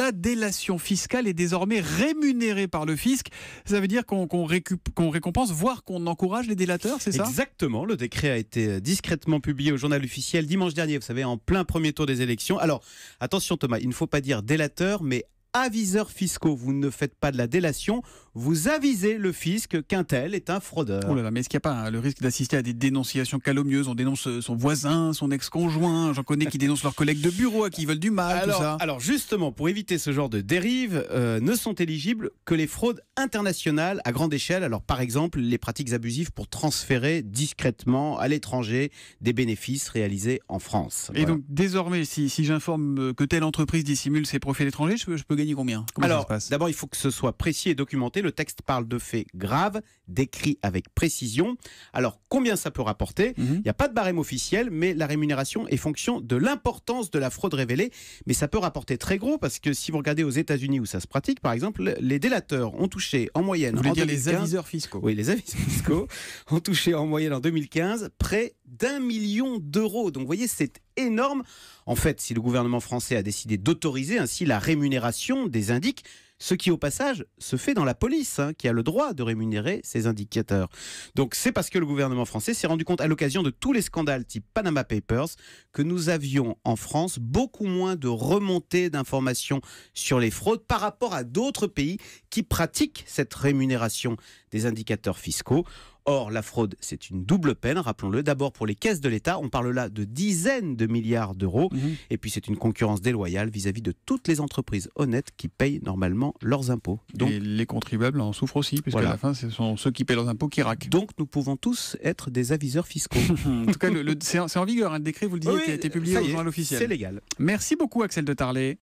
La délation fiscale est désormais rémunérée par le fisc. Ça veut dire qu'on récompense, voire qu'on encourage les délateurs, c'est ça Exactement. Le décret a été euh, discrètement publié au journal officiel dimanche dernier, vous savez, en plein premier tour des élections. Alors, attention Thomas, il ne faut pas dire délateur, mais aviseurs fiscaux. Vous ne faites pas de la délation, vous avisez le fisc qu'un tel est un fraudeur. Oh là là, mais est-ce qu'il n'y a pas le risque d'assister à des dénonciations calomnieuses On dénonce euh, son voisin, son ex-conjoint, j'en connais qui dénoncent leurs collègues de bureau à qui ils veulent du mal, alors, tout ça. Alors justement, pour éviter ce genre de dérive, euh, ne sont éligibles que les fraudes internationales à grande échelle. Alors par exemple, les pratiques abusives pour transférer discrètement à l'étranger des bénéfices réalisés en France. Et donc désormais, si, j'informe euh, que telle entreprise dissimule ses profits à l'étranger, je peux combien Alors, d'abord, il faut que ce soit précis et documenté. Le texte parle de faits graves, décrits avec précision. Alors, combien ça peut rapporter mhm. Il n'y a pas de barème officiel, mais la rémunération est fonction de l'importance de la fraude révélée. Mais ça peut rapporter très gros parce que si vous regardez aux États-Unis où ça se pratique, par exemple, les délateurs ont touché en moyenne. Vous voulez dire les aviseurs fiscaux Oui, les aviseurs fiscaux ont touché en moyenne en 2015 près d'un million d'euros. Donc, vous voyez, c'est énorme. En fait, si le gouvernement français a décidé d'autoriser ainsi la rémunération des indiques, ce qui au passage se fait dans la police, hein, qui a le droit de rémunérer ses indicateurs. Donc c'est parce que le gouvernement français s'est rendu compte à l'occasion de tous les scandales type Panama Papers que nous avions en France beaucoup moins de remontées d'informations sur les fraudes par rapport à d'autres pays qui pratiquent cette rémunération des indicateurs fiscaux. Or, la fraude, c'est une double peine, rappelons-le. D'abord, pour les caisses de l'État, on parle là de dizaines de milliards d'euros. Mhm. Et puis, c'est une concurrence déloyale vis-à-vis de toutes les entreprises honnêtes qui payent normalement leurs impôts. Donc, les contribuables en souffrent aussi, puisque à la fin, ce sont ceux qui paient leurs impôts qui raquent. Donc, nous pouvons tous être des aviseurs fiscaux. en tout cas, c'est en, vigueur. Un hein. décret, vous le disiez, qui a été publié au journal officiel. C'est légal. Merci beaucoup, Axel de Tarlet.